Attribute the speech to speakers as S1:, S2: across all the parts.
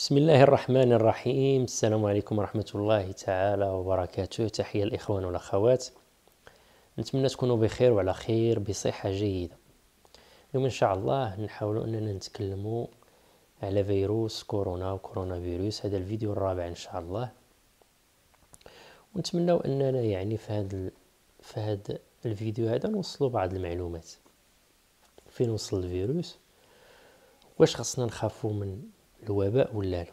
S1: بسم الله الرحمن الرحيم السلام عليكم ورحمة الله تعالى وبركاته تحية الإخوان والأخوات نتمنى تكونوا بخير وعلى خير بصحة جيدة اليوم إن شاء الله نحاول أننا نتكلم على فيروس كورونا وكورونا فيروس هذا الفيديو الرابع إن شاء الله ونتمنى أننا يعني في هذا ال... في هذا الفيديو هذا نوصلوا بعض المعلومات فين وصل الفيروس واش خصنا نخافوا من الوباء ولا لا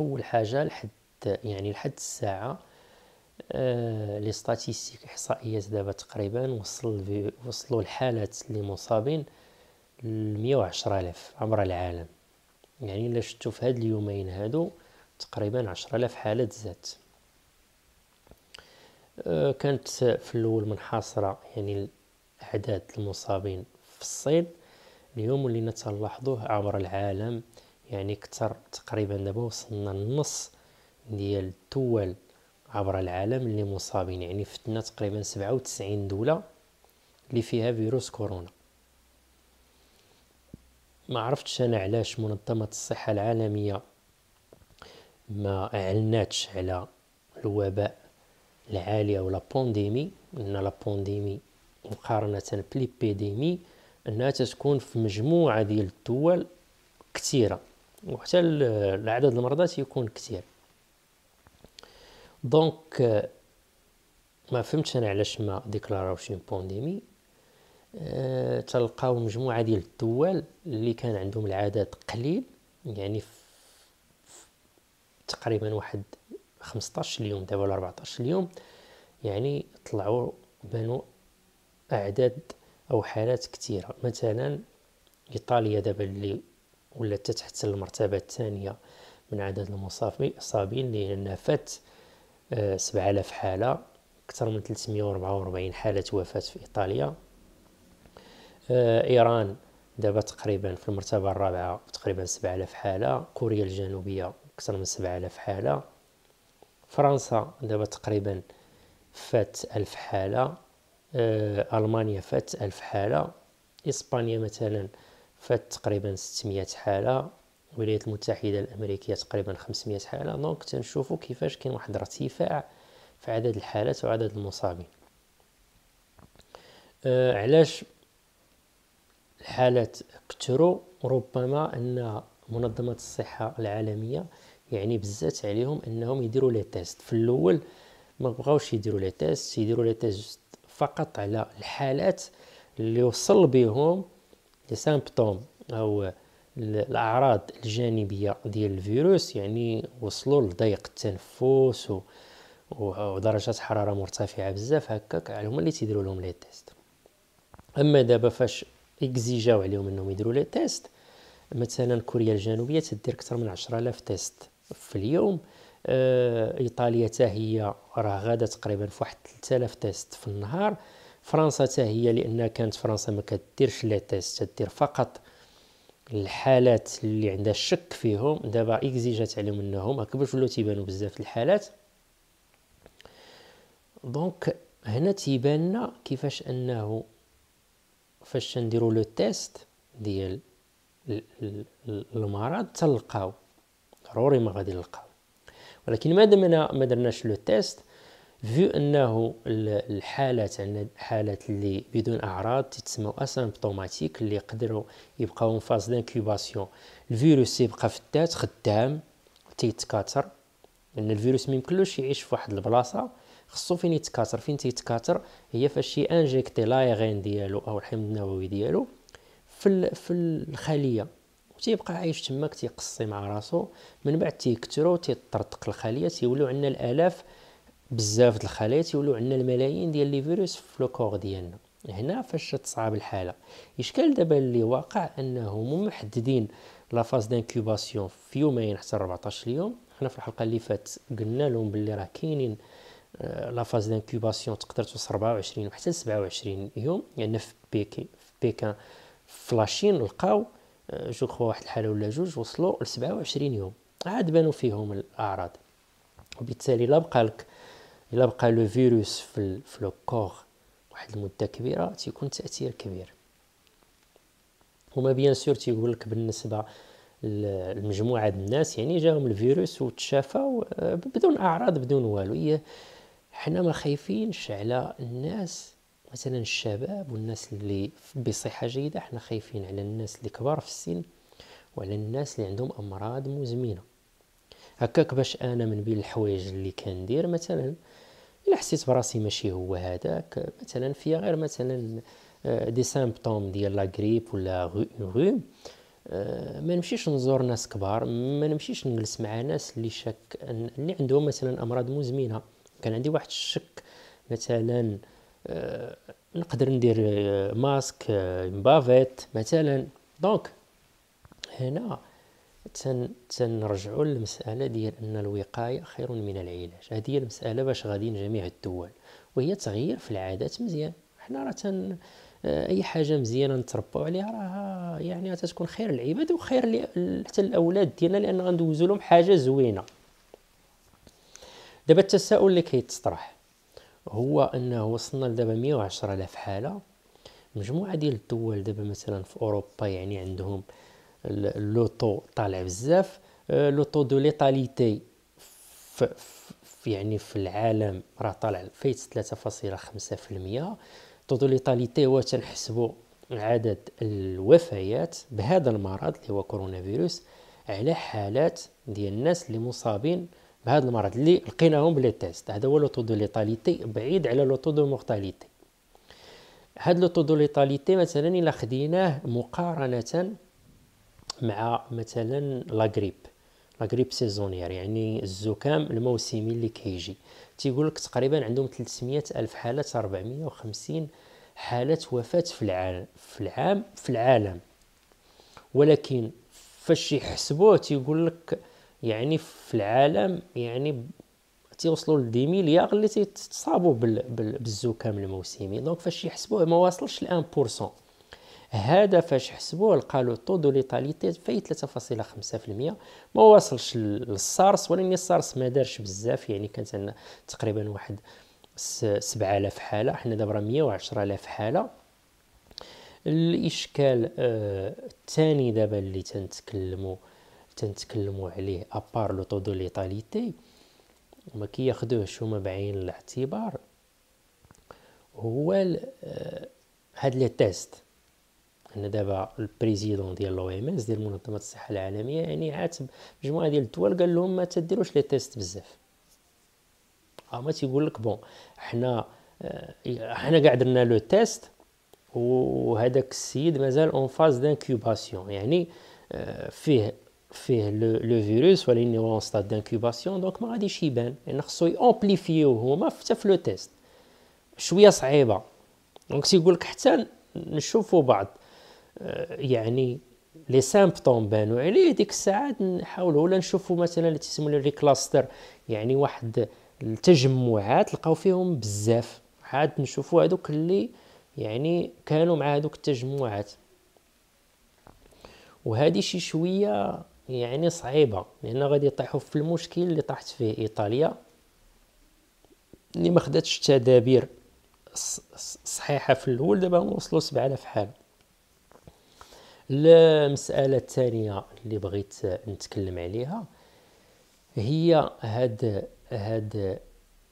S1: اول حاجه لحد يعني لحد الساعه آه لي ستاتيستيك احصائيات دابا تقريبا وصل وصلوا الحالات اللي مصابين ل 110000 عبر العالم يعني الا شفتوا في هاد اليومين هادو تقريبا 10000 حاله زادت آه، كانت في الاول منحصره يعني اعداد المصابين في الصين اليوم ولينا تلاحظوه عبر العالم يعني كتر تقريبا دابا وصلنا النص ديال الدول عبر العالم اللي مصابين يعني فتنا تقريبا 97 دولة اللي فيها فيروس كورونا ما عرفتش انا علاش منظمة الصحة العالمية ما اعلناتش على الوباء العالي او لا بونديمي لان لا بونديمي مقارنة بليبيديمي انها تتكون في مجموعه ديال الدول كثيره وحتى العدد المرضى تيكون كثير دونك euh, ما فهمتش انا علاش ما ديكلاراوش شي بانديمي أه تلقاو مجموعه ديال الدول اللي كان عندهم العدد قليل يعني في تقريبا واحد 15 اليوم دابا ولا 14 اليوم يعني طلعوا بانوا اعداد او حالات كثيره مثلا ايطاليا دابا اللي ولات تتحت المرتبه الثانيه من عدد المصابين لان فات 7000 حاله اكثر من 344 حاله وفاه في ايطاليا آه، ايران دابا تقريبا في المرتبه الرابعه تقريبا 7000 حاله كوريا الجنوبيه اكثر من 7000 حاله فرنسا دابا تقريبا فات 1000 حاله آه، المانيا فات ألف حاله اسبانيا مثلا فات تقريبا 600 حاله الولايات المتحده الامريكيه تقريبا 500 حاله دونك تنشوفوا كيفاش كاين واحد الارتفاع في عدد الحالات وعدد المصابين أه علاش الحالات كثروا ربما ان منظمه الصحه العالميه يعني بزات عليهم انهم يديروا لي تيست في الاول ما بغاوش يديروا لي تيست يديروا لي تيست فقط على الحالات اللي وصل بهم لي سامبتوم او الاعراض الجانبيه ديال الفيروس يعني وصلوا لضيق التنفس و... ودرجات حراره مرتفعه بزاف هكاك هما اللي تيديروا لهم لي تيست اما دابا فاش اكزيجاو عليهم انهم يديروا لي تيست مثلا كوريا الجنوبيه تدير اكثر من 10000 تيست في اليوم آه، ايطاليا حتى هي راه غادا تقريبا في واحد 3000 تيست في النهار فرنسا حتى هي لان كانت فرنسا ما كديرش لي تيست تدير فقط الحالات اللي عندها الشك فيهم دابا اكزيجات عليهم انهم هكبرت ولاو تيبانو بزاف الحالات دونك هنا تيبان كيفاش انه فاش نديرو لو تيست ديال المرض تلقاو ضروري ما غادي نلقاو ولكن ما دام ما درناش لو تيست فيو انه الحالات عندنا حالات اللي بدون اعراض تتسموا اسامبتوماتيك اللي يقدروا يبقاو في فاز دانكوباسيون الفيروس يبقى في الذات خدام تيتكاثر لان الفيروس ما يمكنلوش يعيش في واحد البلاصه خصو فين يتكاثر فين تيتكاثر هي فاش انجيكتي لايغين ديالو او الحمض النووي ديالو في في الخليه تيبقى عايش تماك تيقصي مع راسو من بعد تيكثروا تيطرطق الخليه تيولوا عندنا الالاف بزاف د الخلايا تيولوا عندنا الملايين ديال لي فيروس في لو كور ديالنا هنا فاش تصعب الحاله اشكال دابا اللي واقع انه محددين لا فاز دانكوباسيون في يومين حتى 14 يوم حنا في الحلقه اللي فاتت قلنا لهم باللي راه كاينين آه، لا فاز دانكوباسيون تقدر توصل 24 وحتى 27 يوم يعني في بيكي في بيكان في لاشين لقاو جو euh, كخوا واحد الحاله ولا جوج وصلوا ل 27 يوم عاد بانوا فيهم الاعراض وبالتالي الا بقى لك الا بقى لو فيروس في في لو كور واحد المده كبيره تيكون تاثير كبير هما بيان سور تيقول لك بالنسبه المجموعه د الناس يعني جاهم الفيروس وتشافوا آه، بدون اعراض بدون والو حنا ما خايفينش على الناس مثلا الشباب والناس اللي بصحة جيدة احنا خايفين على الناس اللي كبار في السن وعلى الناس اللي عندهم أمراض مزمنة هكاك باش أنا من بين الحوايج اللي كندير مثلا إلا حسيت براسي ماشي هو هذاك مثلا في غير مثلا دي آه، سامبتوم ديال لا غريب ولا غوم آه، ما نمشيش نزور ناس كبار ما نمشيش نجلس مع ناس اللي شك اللي عندهم مثلا امراض مزمنه كان عندي واحد الشك مثلا آه، نقدر ندير ماسك آه، مبافيت آه، مثلا دونك هنا تن تنرجعوا للمساله ديال ان الوقايه خير من العلاج هذه هي المساله باش غاديين جميع الدول وهي تغيير في العادات مزيان حنا راه تن اي حاجه مزيانه نتربوا عليها راه يعني تتكون خير للعباد وخير حتى الاولاد ديالنا لان غندوزو لهم حاجه زوينه دابا التساؤل اللي كيتطرح هو انه وصلنا لدابا 110 الاف حاله مجموعه ديال الدول دابا مثلا في اوروبا يعني عندهم اللوطو طالع بزاف آه، لوطو دو ليتاليتي يعني في العالم راه طالع فايت 3.5% طوطو ليتاليتي هو تنحسبوا عدد الوفيات بهذا المرض اللي هو كورونا فيروس على حالات ديال الناس اللي مصابين بهذا المرض اللي لقيناهم بلي تيست هذا هو لوطو دو ليتاليتي بعيد على لوطو دو مورتاليتي هاد لوطو دو ليتاليتي مثلا الا خديناه مقارنه مع مثلا لاغريب لاغريب سيزونير يعني الزكام الموسمي اللي كيجي تيقول لك تقريبا عندهم 300 الف حاله 450 حاله وفاه في العالم في العام في العالم ولكن فاش يحسبوه تيقول لك يعني في العالم يعني تيوصلوا ل مليار اللي تيتصابوا بالزكام الموسمي دونك فاش يحسبوه ما واصلش ل 1% هذا فاش حسبوه لقى لو طو دو ليتاليتي في 3.5% ما واصلش للسارس ولكن السارس ما دارش بزاف يعني كانت عندنا تقريبا واحد 7000 حاله حنا دابا راه 110000 حاله الاشكال آه، الثاني آه دابا اللي تنتكلموا تنتكلموا عليه ابار لو دو ليطاليتي ما كياخذوهش هما بعين الاعتبار هو آه، هاد لي تيست ان دابا البريزيدون ديال لو ام اس ديال منظمه الصحه العالميه يعني عاتب مجموعه ديال الدول قال لهم ما تديروش لي تيست بزاف آه، ما تيقول لك بون حنا آه، حنا كاع درنا لو تيست وهذاك السيد مازال اون فاز دانكوباسيون يعني فيه فيه لو فيروس ولا هو اون ستاد دانكوباسيون دونك ما غاديش يبان لان خصو يامبليفيو هما حتى في لو تيست شويه صعيبه دونك تيقول لك حتى نشوفوا بعض يعني لي سامبتوم بانوا عليه ديك الساعات نحاولوا ولا نشوفوا مثلا اللي تيسموا لي كلاستر يعني واحد التجمعات لقاو فيهم بزاف عاد نشوفوا هذوك اللي يعني كانوا مع هذوك التجمعات وهذه شي شويه يعني صعيبه لان غادي يطيحوا في المشكل اللي طاحت فيه ايطاليا اللي ما خداتش التدابير صحيحه في الاول دابا وصلوا سبعه في حال المساله الثانيه اللي بغيت نتكلم عليها هي هاد هاد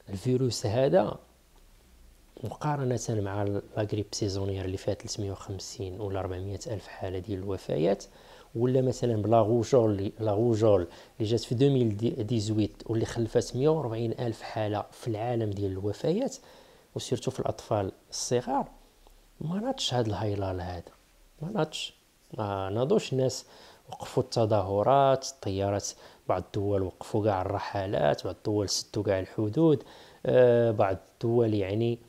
S1: الفيروس هذا مقارنة مع لاغريب سيزونير اللي فيها 350 ولا 400 ألف حالة ديال الوفيات ولا مثلا بلا غوجول لا غوجول اللي جات في 2018 واللي خلفات 140 الف حاله في العالم ديال الوفيات وسيرتو في الاطفال الصغار ما ناتش هاد الهايلال هذا ما ناتش ما ناضوش الناس وقفوا التظاهرات الطيارات بعض الدول وقفوا كاع الرحلات بعض الدول سدوا كاع الحدود آه بعض الدول يعني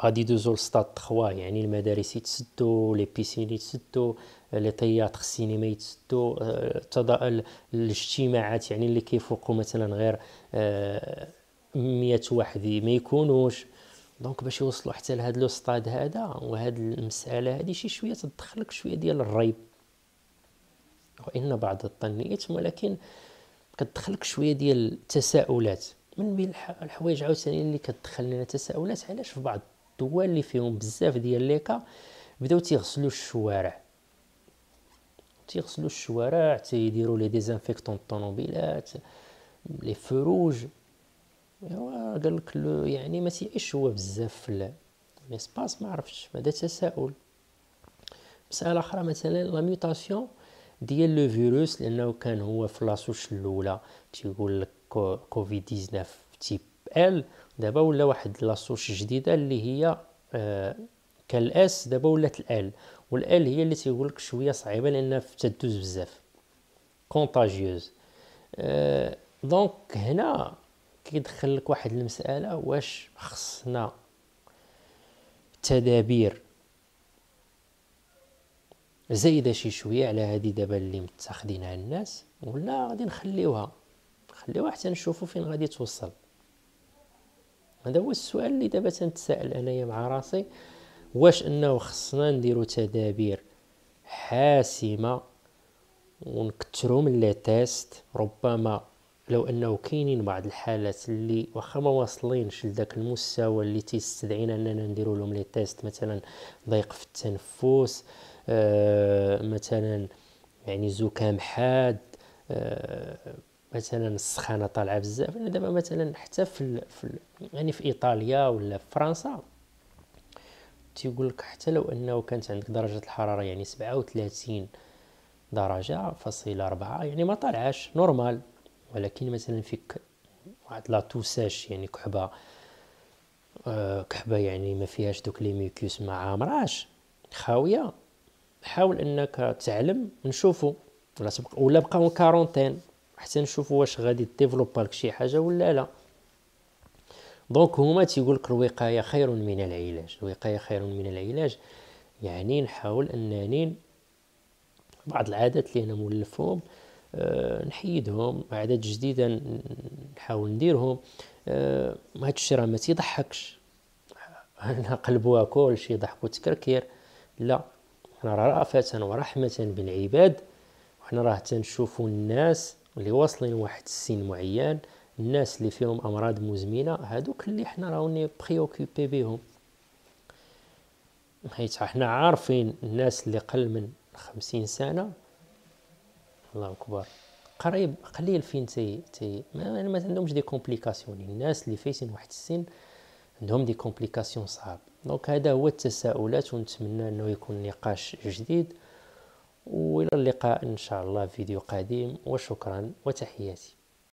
S1: غادي يدوزو لستاد 3 يعني المدارس يتسدو لي بيسين يتسدو لي تياتر السينما يتسدو آه، الاجتماعات يعني اللي كيفوقوا مثلا غير 100 آه، واحد ما يكونوش دونك باش يوصلوا حتى لهاد لو ستاد هذا وهاد المساله هذه شي شويه تدخلك شويه ديال الريب وان بعض الظن اثم ولكن كتدخلك شويه ديال التساؤلات من بين الحوايج عاوتاني اللي كتدخل تساؤلات علاش في بعض الدول اللي فيهم بزاف ديال ليكا بداو تيغسلوا الشوارع تيغسلوا الشوارع تيديروا لي ديزانفيكتون الطوموبيلات لي فروج ايوا قال لك يعني ما تيعيش هو بزاف في ليسباس ما عرفتش هذا تساؤل مساله اخرى مثلا لا ميوتاسيون ديال لو فيروس لانه كان هو في لاسوش الاولى تيقول لك كوفيد 19 تيب ال دابا ولا واحد لاسوش جديده اللي هي كان آه، كالاس دابا ولات الال والال هي اللي تيقول لك شويه صعيبه لان تدوز بزاف كونتاجيوز آه، دونك هنا كيدخل لك واحد المساله واش خصنا تدابير زايده شي شويه على هذه دابا اللي متاخدينها الناس ولا غادي نخليوها نخليوها حتى نشوفوا فين غادي توصل هذا هو السؤال اللي دابا تنتسائل انايا مع راسي واش انه خصنا نديرو تدابير حاسمه ونكثروا من لي تيست ربما لو انه كاينين بعض الحالات اللي واخا ما واصلينش لذاك المستوى اللي تيستدعينا اننا نديرو لهم لي تيست مثلا ضيق في التنفس آه مثلا يعني زكام حاد آه مثلا السخانه طالعه بزاف انا دابا مثلا حتى في, ال... في يعني في ايطاليا ولا في فرنسا تيقول لك حتى لو انه كانت عندك درجه الحراره يعني 37 درجه فاصلة 4 يعني ما طالعاش نورمال ولكن مثلا فيك واحد لا توساش يعني كحبه أه كحبه يعني ما فيهاش دوك لي ميكوس ما عامراش خاويه حاول انك تعلم نشوفو ولا تبقى ولا بقاو كارونتين حتى نشوفوا واش غادي ديفلوبا لك شي حاجه ولا لا دونك هما تيقول لك الوقايه خير من العلاج الوقايه خير من العلاج يعني نحاول انني بعض العادات اللي انا مولفهم أه نحيدهم عادات جديده نحاول نديرهم أه هاد راه ما تيضحكش نقلبوها كلشي ضحك وتكركير لا حنا راه رأفة ورحمة بالعباد وحنا راه تنشوفوا الناس اللي واصلين واحد السن معين الناس اللي فيهم امراض مزمنه هادوك اللي حنا راوني بريوكوبي بيهم حيت حنا عارفين الناس اللي قل من خمسين سنه الله اكبر قريب قليل فين تي تي ما, ما عندهمش دي كومبليكاسيون الناس اللي فايتين واحد السن عندهم دي كومبليكاسيون صعب دونك هذا هو التساؤلات ونتمنى انه يكون نقاش جديد والى اللقاء ان شاء الله في فيديو قادم وشكرا وتحياتي